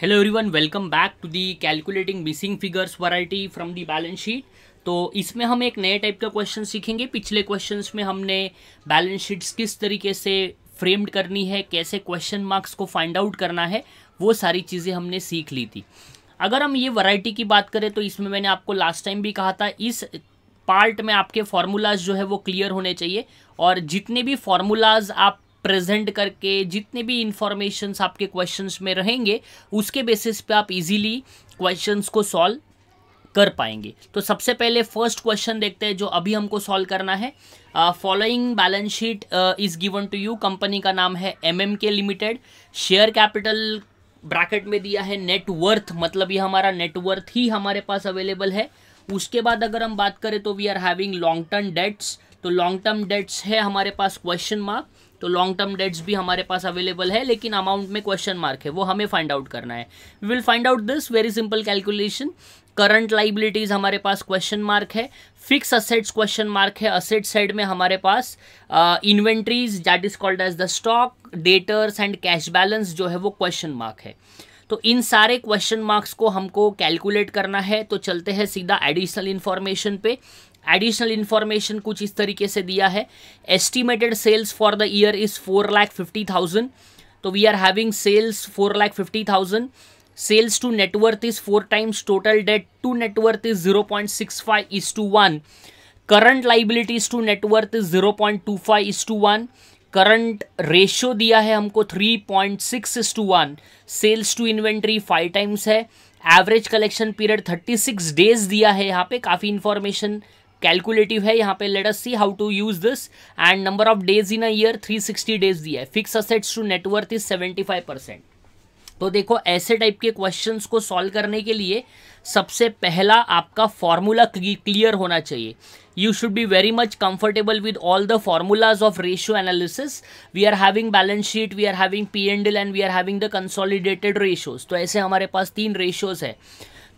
Hello everyone welcome back to the calculating missing figures variety from the balance sheet तो इसमें हम एक नए टाइप का क्वेश्चन सीखेंगे पिछले क्वेश्चंस में हमने बैलेंस शीट्स किस तरीके से फ्रेम्ड करनी है कैसे क्वेश्चन मार्क्स को फाइंड आउट करना है वो सारी चीज़ें हमने सीख ली थी अगर हम ये वराइटी की बात करें तो इसमें मैंने आपको लास्ट टाइम भी कहा था इस पार्ट में आपके फार्मूलाज जो है वो क्लियर होने चाहिए और जितने भी फार्मूलाज आप प्रेजेंट करके जितने भी इंफॉर्मेशंस आपके क्वेश्चंस में रहेंगे उसके बेसिस पे आप इजीली क्वेश्चंस को सॉल्व कर पाएंगे तो सबसे पहले फर्स्ट क्वेश्चन देखते हैं जो अभी हमको सॉल्व करना है following balance sheet is given to you company का नाम है एम एम के लिमिटेड शेयर कैपिटल ब्रैकेट में दिया है नेटवर्थ मतलब ये हमारा नेटवर्थ ही हमारे पास अवेलेबल है उसके बाद अगर हम बात करें तो we are having long term debts तो लॉन्ग टर्म डेट्स है हमारे पास क्वेश्चन मार्क तो लॉन्ग टर्म डेट्स भी हमारे पास अवेलेबल है लेकिन अमाउंट में क्वेश्चन मार्क है वो हमें फाइंड आउट करना है we will find out this very simple calculation current liabilities हमारे पास क्वेश्चन मार्क है फिक्स असेट्स क्वेश्चन मार्क है असेट साइड में हमारे पास inventories that is called as the stock debtors and cash balance जो है वो क्वेश्चन मार्क है तो इन सारे क्वेश्चन मार्क्स को हमको कैलकुलेट करना है तो चलते हैं सीधा एडिशनल इन्फॉर्मेशन पे एडिशनल इन्फॉर्मेशन कुछ इस तरीके से दिया है estimated sales for the year is four lakh fifty thousand तो we are having sales four lakh fifty thousand sales to net worth is four times total debt to net worth is zero point six five is to one current liabilities to net worth is zero point two five is to one current ratio दिया है हमको three point six is to one sales to inventory five times है average collection period thirty six days दिया है यहाँ पे काफ़ी information calculative है यहाँ पे let us see how to use this and number of days in a year 360 days दिया है fix assets to net worth is 75 percent तो देखो ऐसे टाइप के क्वेश्चंस को सॉल्व करने के लिए सबसे पहला आपका फॉर्मूला क्लियर होना चाहिए you should be very much comfortable with all the formulas of ratio analysis we are having balance sheet we are having P and and we are having the consolidated ratios तो ऐसे हमारे पास तीन ratios है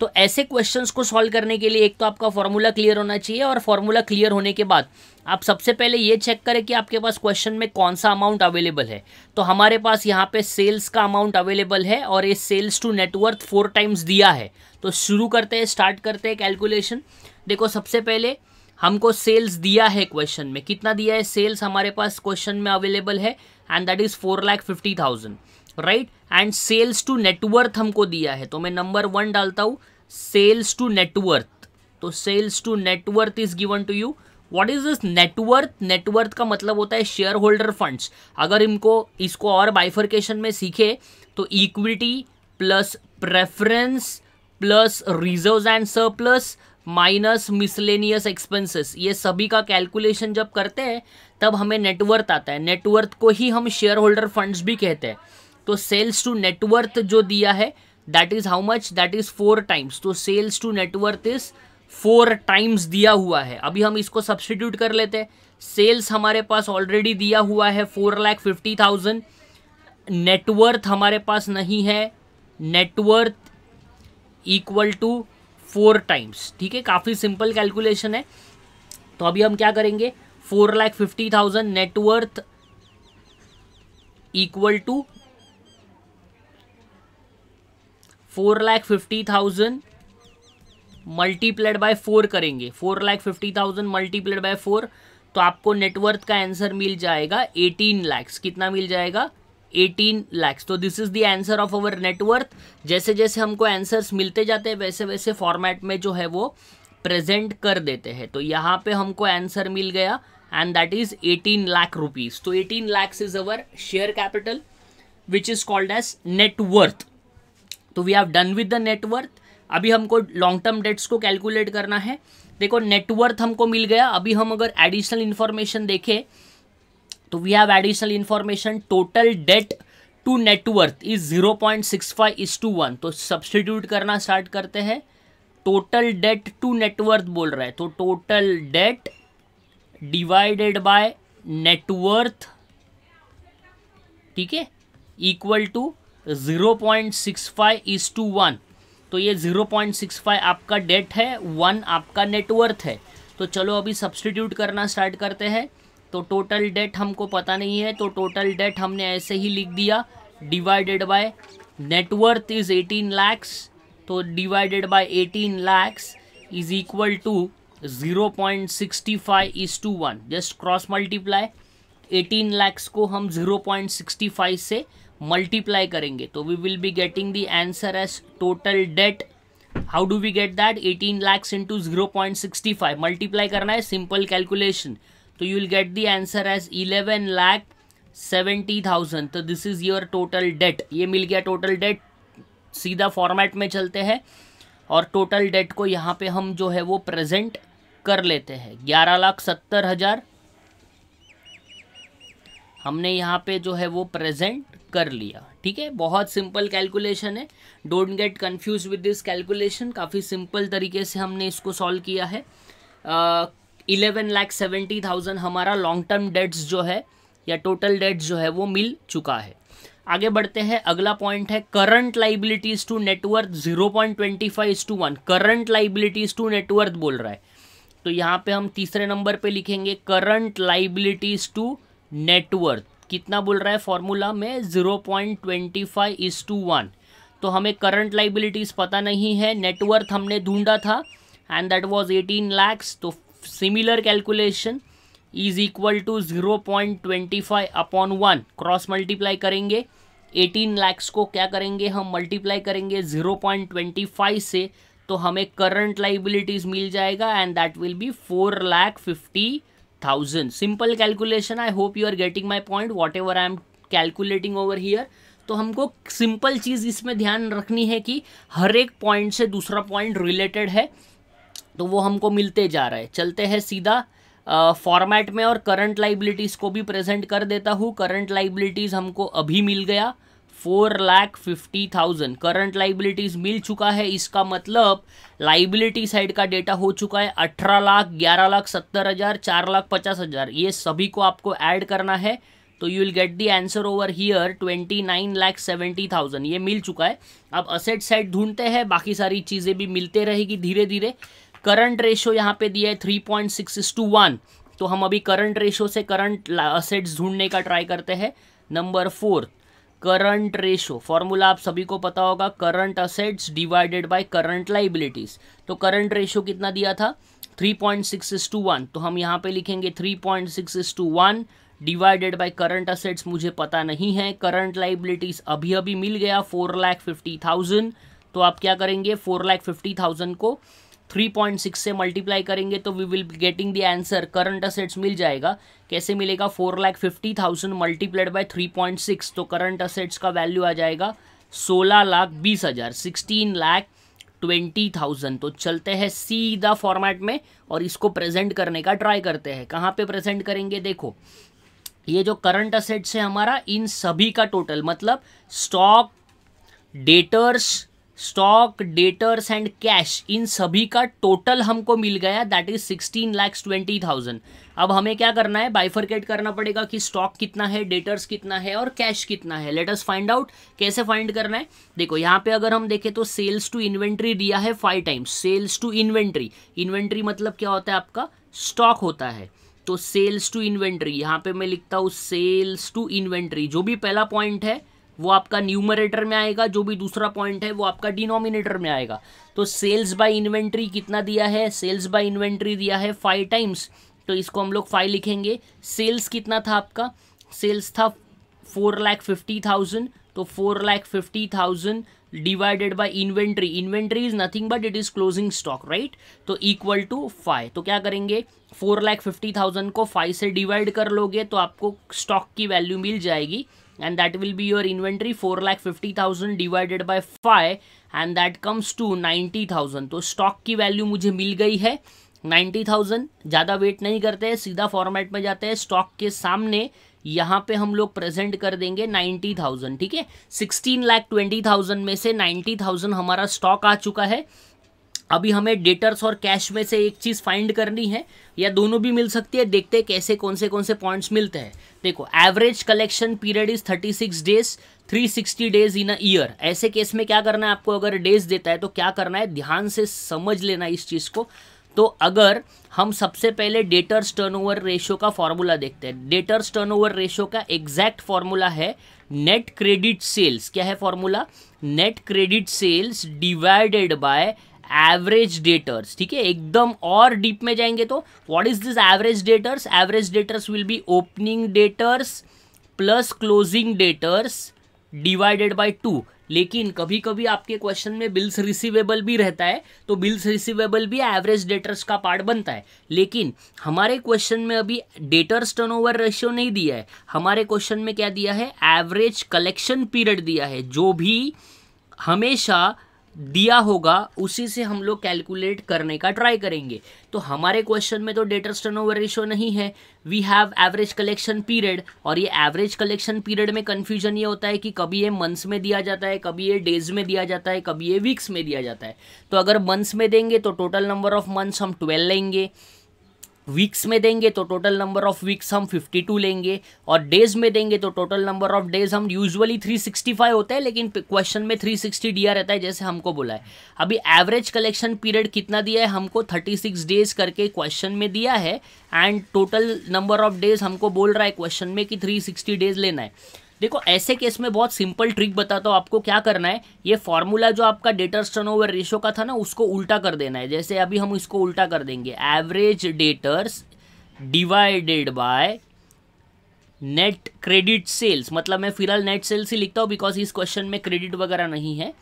तो ऐसे questions को solve करने के लिए एक तो आपका फॉर्मूला क्लियर होना चाहिए और फॉर्मूला क्लियर होने के बाद आप सबसे पहले ये चेक करें कि आपके पास क्वेश्चन में कौन सा अमाउंट अवेलेबल है तो हमारे पास यहाँ पे सेल्स का अमाउंट अवेलेबल है और ये sales to net worth four times दिया है तो शुरू करते हैं स्टार्ट करते हैं कैलकुलेशन देखो सबसे पहले हमको सेल्स दिया है क्वेश्चन में कितना दिया है सेल्स हमारे पास क्वेश्चन में अवेलेबल है and that is four lakh fifty thousand right and sales to net worth हमको दिया है तो मैं नंबर वन डालता हूँ सेल्स टू नेटवर्थ तो sales to net worth is given to you what is this net worth net worth का मतलब होता है शेयर होल्डर फंड्स अगर इनको इसको और बाइफर्केशन में सीखे तो equity plus preference plus reserve and surplus minus miscellaneous expenses ये सभी का कैलकुलेशन जब करते हैं तब हमें नेटवर्थ आता है नेटवर्थ को ही हम शेयर होल्डर फंड्स भी कहते हैं तो सेल्स टू नेटवर्थ जो दिया है that is how much that is four times तो sales to net worth is four times दिया हुआ है अभी हम इसको सब्सटीट्यूट कर लेते हैं सेल्स हमारे पास ऑलरेडी दिया हुआ है four lakh fifty thousand net worth हमारे पास नहीं है net worth equal to four times ठीक है काफ़ी सिंपल कैलकुलेशन है तो अभी हम क्या करेंगे four lakh fifty thousand net worth equal to four lakh fifty thousand multiplied by four करेंगे four lakh fifty thousand multiplied by four तो आपको नेटवर्थ का आंसर मिल जाएगा एटीन लैक्स कितना मिल जाएगा एटीन लैक्स तो this is the answer of our net worth जैसे जैसे हमको आंसर्स मिलते जाते हैं वैसे वैसे फॉर्मेट में जो है वो प्रेजेंट कर देते हैं तो यहाँ पे हमको आंसर मिल गया and that is eighteen lakh rupees तो eighteen lakhs is our share capital which is called as net worth तो we have done with the net worth अभी हमको लॉन्ग टर्म डेट्स को कैलकुलेट करना है देखो नेटवर्थ हमको मिल गया अभी हम अगर एडिशनल इन्फॉर्मेशन देखें तो we have additional information total debt to net worth is zero point six five is to one तो सब्सटीट्यूट करना स्टार्ट करते हैं टोटल डेट टू नेटवर्थ बोल रहा है तो total debt divided by net worth ठीक है equal to zero point six five is to one तो ये ज़ीरो पॉइंट सिक्स फाइव आपका डेट है वन आपका नेटवर्थ है तो चलो अभी सब्सटीट्यूट करना स्टार्ट करते हैं तो टोटल डेट हमको पता नहीं है तो टोटल डेट हमने ऐसे ही लिख दिया divided by net worth is eighteen lakhs तो divided by eighteen lakhs is equal to zero point sixty five is to one just cross multiply eighteen lakhs को हम ज़ीरो पॉइंट सिक्सटी फाइव से मल्टीप्लाई करेंगे तो we will be getting the answer as total debt how do we get that 18 lakhs into zero point sixty five multiply करना है simple calculation तो you will get the answer as eleven lakh seventy thousand तो this is your total debt ये मिल गया total date सीधा format में चलते हैं और टोटल डेट को यहाँ पे हम जो है वो प्रेजेंट कर लेते हैं ग्यारह लाख सत्तर हज़ार हमने यहाँ पे जो है वो प्रेजेंट कर लिया ठीक है बहुत सिंपल कैलकुलेशन है don't get confuse with this calculation काफ़ी सिंपल तरीके से हमने इसको सॉल्व किया है इलेवन लैख सेवेंटी थाउजेंड हमारा लॉन्ग टर्म डेट्स जो है या टोटल डेट्स जो है वो मिल चुका है आगे बढ़ते हैं अगला पॉइंट है current liabilities to net worth zero point twenty five to one current liabilities to net worth बोल रहा है तो यहाँ पे हम तीसरे नंबर पे लिखेंगे करंट लाइबिलिटीज टू नेटवर्थ कितना बोल रहा है फॉर्मूला में zero point twenty five is to one तो हमें करंट लाइबिलिटीज़ पता नहीं है नेटवर्थ हमने ढूंढा था and that was eighteen lakhs तो similar calculation is equal to zero point twenty five upon one cross multiply करेंगे एटीन लैक्स को क्या करेंगे हम मल्टीप्लाई करेंगे ज़ीरो पॉइंट ट्वेंटी फाइव से तो हमें करंट लाइबिलिटीज़ मिल जाएगा and that will be four lakh fifty thousand simple calculation I hope you are getting my point whatever I am calculating over here तो हमको सिंपल चीज़ इसमें ध्यान रखनी है कि हर एक पॉइंट से दूसरा पॉइंट रिलेटेड है तो वो हमको मिलते जा रहा है चलते हैं सीधा फॉर्मेट uh, में और करंट लाइबिलिटीज़ को भी प्रेजेंट कर देता हूँ करंट लाइबिलिटीज़ हमको अभी मिल गया four lakh fifty thousand current liabilities मिल चुका है इसका मतलब लाइबिलिटी साइड का डेटा हो चुका है अठारह लाख ग्यारह लाख सत्तर हज़ार चार लाख पचास हज़ार ये सभी को आपको ऐड करना है तो you will get the answer over here twenty nine lakh seventy thousand ये मिल चुका है अब असेट साइड ढूंढते हैं बाकी सारी चीज़ें भी मिलते रहेगी धीरे धीरे करंट रेशो यहाँ पे दिया है three point six to one तो हम अभी करंट रेशो से करंट असेट्स ढूंढने का ट्राई करते हैं number fourth current ratio formula आप सभी को पता होगा current assets divided by current liabilities तो करंट रेशो कितना दिया था three point six is to one तो हम यहाँ पे लिखेंगे three point six is to one divided by current assets मुझे पता नहीं है करंट लाइबिलिटीज अभी अभी मिल गया फोर लाख फिफ्टी थाउजेंड तो आप क्या करेंगे फोर लाख फिफ्टी थाउजेंड को 3.6 से मल्टीप्लाई करेंगे तो we will getting the answer current assets मिल जाएगा कैसे मिलेगा four lakh fifty thousand multiplied by three point six तो करंट असेट्स का वैल्यू आ जाएगा सोलह लाख बीस हज़ार सिक्सटीन लाख ट्वेंटी थाउजेंड तो चलते हैं सीधा फॉर्मेट में और इसको प्रेजेंट करने का ट्राई करते हैं कहाँ पे प्रेजेंट करेंगे देखो ये जो करंट असेट्स है हमारा इन सभी का टोटल मतलब stock debtors stock debtors and cash इन सभी का टोटल हमको मिल गया that is sixteen lakhs twenty thousand अब हमें क्या करना है बाइफरकेट करना पड़ेगा कि स्टॉक कितना है डेटर्स कितना है और कैश कितना है लेटस फाइंड आउट कैसे फाइंड करना है देखो यहाँ पे अगर हम देखें तो सेल्स टू इन्वेंट्री दिया है five times sales to inventory inventory मतलब क्या होता है आपका स्टॉक होता है तो सेल्स टू इन्वेंट्री यहाँ पे मैं लिखता हूँ सेल्स टू इन्वेंट्री जो भी पहला पॉइंट है वो आपका न्यूमरेटर में आएगा जो भी दूसरा पॉइंट है वो आपका डिनोमिनेटर में आएगा तो सेल्स बाय इन्वेंट्री कितना दिया है सेल्स बाय इन्वेंट्री दिया है फाइव टाइम्स तो इसको हम लोग फाइव लिखेंगे सेल्स कितना था आपका सेल्स था फोर लैख फिफ्टी थाउजेंड तो four lakh fifty thousand divided by inventory inventory is nothing but it is closing stock right तो इक्वल टू फाइव तो क्या करेंगे फोर लैख फिफ्टी थाउजेंड को फाइव से डिवाइड कर लोगे तो आपको स्टॉक की वैल्यू मिल जाएगी and that will be your inventory 4 lakh 50,000 divided by 5 and that comes to 90,000 तो स्टॉक की वैल्यू मुझे मिल गई है 90,000 ज़्यादा वेट नहीं करते हैं सीधा फॉर्मेट में जाते हैं स्टॉक के सामने यहाँ पे हम लोग प्रेजेंट कर देंगे 90,000 ठीक है 16 लाख 20,000 में से 90,000 हमारा स्टॉक आ चुका है अभी हमें डेटर्स और कैश में से एक चीज़ फाइंड करनी है या दोनों भी मिल सकती है देखते हैं कैसे कौन से कौन से पॉइंट्स मिलते हैं देखो average collection period is 36 days 360 days in a year ऐसे केस में क्या करना है आपको अगर डेज देता है तो क्या करना है ध्यान से समझ लेना इस चीज़ को तो अगर हम सबसे पहले डेटर्स टर्न रेशियो का फॉर्मूला देखते हैं डेटर्स टर्न रेशियो का एग्जैक्ट फॉर्मूला है नेट क्रेडिट सेल्स क्या है formula net credit sales divided by average debtors ठीक है एकदम और डीप में जाएंगे तो what is this average debtors average debtors will be opening debtors plus closing debtors divided by two लेकिन कभी कभी आपके क्वेश्चन में बिल्स रिसीवेबल भी रहता है तो बिल्स रिसीवेबल भी एवरेज डेटर्स का पार्ट बनता है लेकिन हमारे क्वेश्चन में अभी डेटर्स टर्नओवर रेशियो नहीं दिया है हमारे क्वेश्चन में क्या दिया है एवरेज कलेक्शन पीरियड दिया है जो भी हमेशा दिया होगा उसी से हम लोग कैलकुलेट करने का ट्राई करेंगे तो हमारे क्वेश्चन में तो डेटर्स टर्नओवर रेशो नहीं है we have average collection period और ये एवरेज कलेक्शन पीरियड में कन्फ्यूजन ये होता है कि कभी ये मंथ्स में दिया जाता है कभी ये डेज में दिया जाता है कभी ये वीक्स में दिया जाता है तो अगर मंथ्स में देंगे तो टोटल नंबर ऑफ मंथ्स हम ट्वेल्व लेंगे वीक्स में देंगे तो टोटल नंबर ऑफ वीक्स हम 52 लेंगे और डेज में देंगे तो टोटल नंबर ऑफ डेज हम यूजुअली 365 होता है लेकिन क्वेश्चन में 360 दिया रहता है जैसे हमको बोला है अभी एवरेज कलेक्शन पीरियड कितना दिया है हमको 36 डेज करके क्वेश्चन में दिया है and total number of days हमको बोल रहा है क्वेश्चन में कि थ्री डेज लेना है देखो ऐसे केस में बहुत सिंपल ट्रिक बताता हूँ आपको क्या करना है ये फॉर्मूला जो आपका डेटर्स टर्न ओवर रेशो का था ना उसको उल्टा कर देना है जैसे अभी हम इसको उल्टा कर देंगे average debtors divided by net credit sales मतलब मैं फिलहाल नेट सेल्स ही लिखता हूँ बिकॉज इस क्वेश्चन में क्रेडिट वगैरह नहीं है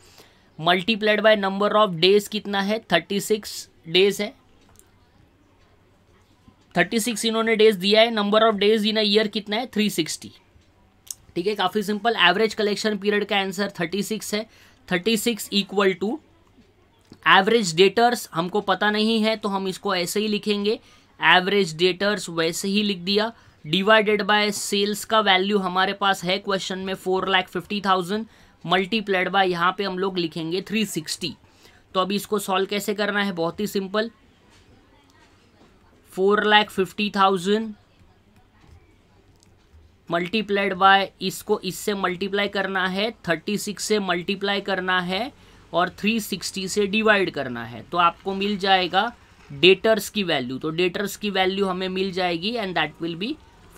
multiplied by number of days कितना है थर्टी सिक्स डेज है थर्टी सिक्स इन्होंने डेज दिया है number of days in a year कितना है थ्री सिक्सटी ठीक है काफ़ी सिंपल एवरेज कलेक्शन पीरियड का आंसर थर्टी सिक्स है thirty six equal to average debtors हमको पता नहीं है तो हम इसको ऐसे ही लिखेंगे एवरेज डेटर्स वैसे ही लिख दिया डिवाइडेड बाय सेल्स का वैल्यू हमारे पास है क्वेश्चन में four lakh fifty thousand multiplied by यहाँ पे हम लोग लिखेंगे थ्री सिक्सटी तो अभी इसको सॉल्व कैसे करना है बहुत ही simple four lakh fifty thousand multiplied by इसको इससे मल्टीप्लाई करना है थर्टी सिक्स से मल्टीप्लाई करना है और थ्री सिक्सटी से डिवाइड करना है तो आपको मिल जाएगा डेटर्स की वैल्यू तो डेटर्स की वैल्यू हमें मिल जाएगी and that will be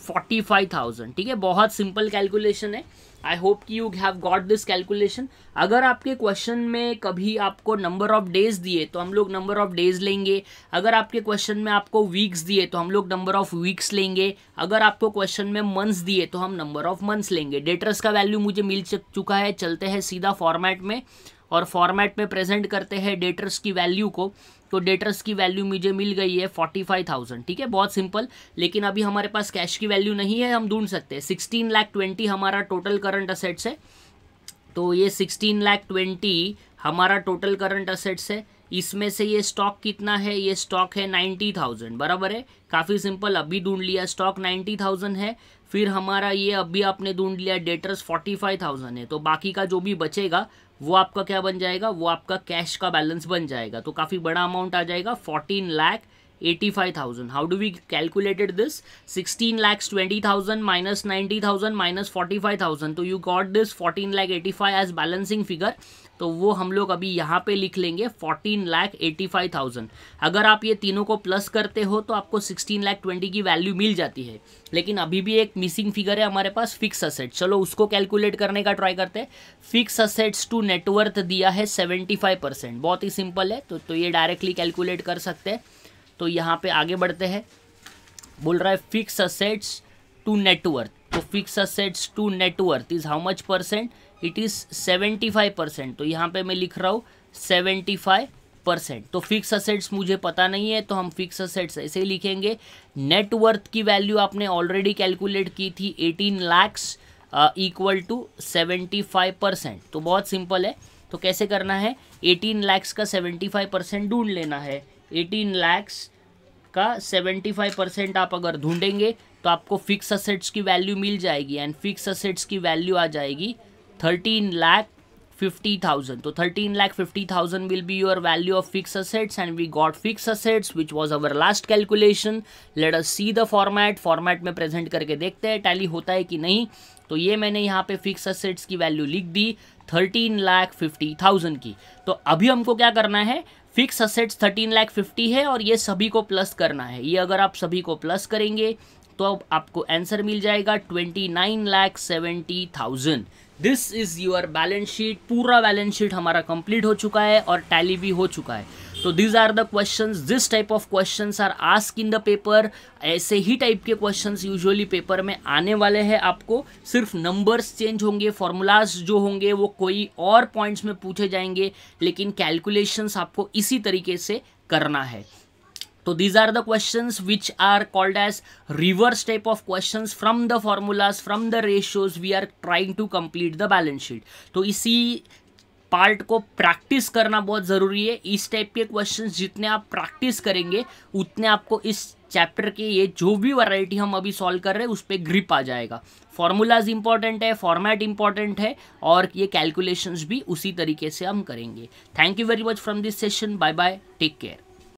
forty five thousand ठीक है बहुत सिंपल कैलकुलेशन है आई होप कि you have got this calculation अगर आपके क्वेश्चन में कभी आपको नंबर ऑफ डेज दिए तो हम लोग नंबर ऑफ डेज लेंगे अगर आपके क्वेश्चन में आपको वीक्स दिए तो हम लोग नंबर ऑफ वीक्स लेंगे अगर आपको क्वेश्चन में मंथ्स दिए तो हम नंबर ऑफ मंथ्स लेंगे डेटर्स का वैल्यू मुझे मिल चुका है चलते हैं सीधा फॉर्मेट में और फॉर्मेट में प्रेजेंट करते हैं डेटर्स की वैल्यू को तो डेटर्स की वैल्यू मुझे मिल गई है फोर्टी फाइव थाउजेंड ठीक है बहुत सिंपल लेकिन अभी हमारे पास कैश की वैल्यू नहीं है हम ढूंढ सकते हैं सिक्सटीन लाख ट्वेंटी हमारा टोटल करंट असेट्स है तो ये सिक्सटीन लाख ट्वेंटी हमारा टोटल करंट असेट्स है इसमें से ये स्टॉक कितना है ये स्टॉक है नाइन्टी थाउजेंड बराबर है काफ़ी सिंपल अभी ढूंढ लिया स्टॉक नाइन्टी थाउजेंड है फिर हमारा ये अभी आपने ढूंढ लिया डेटर्स फोर्टी फाइव थाउजेंड है तो बाकी का जो भी बचेगा वो आपका क्या बन जाएगा वो आपका कैश का बैलेंस बन जाएगा तो काफ़ी बड़ा अमाउंट आ जाएगा fourteen lakh 85,000. How do we calculated this? 16 lakhs 20,000 minus 90,000 minus 45,000. So you got this 14 lakh 85 as balancing figure. तो वो हम लोग अभी यहाँ पे लिख लेंगे fourteen lakh eighty five thousand अगर आप ये तीनों को प्लस करते हो तो आपको सिक्सटीन लाख ट्वेंटी की वैल्यू मिल जाती है लेकिन अभी भी एक मिसिंग फिगर है हमारे पास फिक्स असेट चलो उसको कैलकुलेट करने का ट्राई करते हैं फिक्स असेट्स टू नेटवर्थ दिया है सेवेंटी फाइव परसेंट बहुत ही सिंपल है तो, तो ये डायरेक्टली कैलकुलेट कर सकते हैं तो यहाँ पे आगे बढ़ते हैं बोल रहा है फिक्स असेट्स टू नेटवर्थ तो fix assets to net worth is how much percent it is seventy five percent तो यहाँ पे मैं लिख रहा हूँ सेवेंटी फाइव परसेंट तो फिक्स असेट्स मुझे पता नहीं है तो हम फिक्स असेट्स ऐसे ही लिखेंगे नेटवर्थ की वैल्यू आपने ऑलरेडी कैलकुलेट की थी eighteen lakhs equal to seventy five percent तो बहुत सिंपल है तो कैसे करना है एटीन लैक्स का सेवेंटी फाइव परसेंट ढूंढ लेना है एटीन लैक्स का सेवेंटी फाइव परसेंट आप अगर ढूंढेंगे तो आपको फिक्स असेट्स की वैल्यू मिल जाएगी एंड फिक्स असेट्स की वैल्यू आ जाएगी थर्टीन लैख फिफ्टी थाउजेंड तो thirteen lakh fifty thousand will be your value of fix assets and we got fix assets which was our last calculation let us see the format format में present करके देखते हैं tally होता है कि नहीं तो ये मैंने यहाँ पे फिक्स असेट्स की वैल्यू लिख दी थर्टीन लाख फिफ्टी थाउजेंड की तो अभी हमको क्या करना है fix assets thirteen lakh fifty है और ये सभी को प्लस करना है ये अगर आप सभी को प्लस करेंगे तो अब आपको आंसर मिल जाएगा twenty nine lakh seventy thousand this is your balance sheet पूरा बैलेंस शीट हमारा कंप्लीट हो चुका है और टैली भी हो चुका है तो these are the question this type of question are ask in the paper ऐसे ही टाइप के क्वेश्चन यूजुअली पेपर में आने वाले हैं आपको सिर्फ नंबर्स चेंज होंगे फॉर्मूलाज जो होंगे वो कोई और पॉइंट्स में पूछे जाएंगे लेकिन कैलकुलेशंस आपको इसी तरीके से करना है तो these are the question which are called as reverse type of question from the formulas from the ratios we are trying to complete the balance sheet तो इसी पार्ट को प्रैक्टिस करना बहुत ज़रूरी है इस टाइप के क्वेश्चंस जितने आप प्रैक्टिस करेंगे उतने आपको इस चैप्टर के ये जो भी वैरायटी हम अभी सॉल्व कर रहे हैं उस पर ग्रिप आ जाएगा फॉर्मूलाज इंपॉर्टेंट है फॉर्मेट इंपॉर्टेंट है और ये कैलकुलेशंस भी उसी तरीके से हम करेंगे thank you very much from this session bye bye take care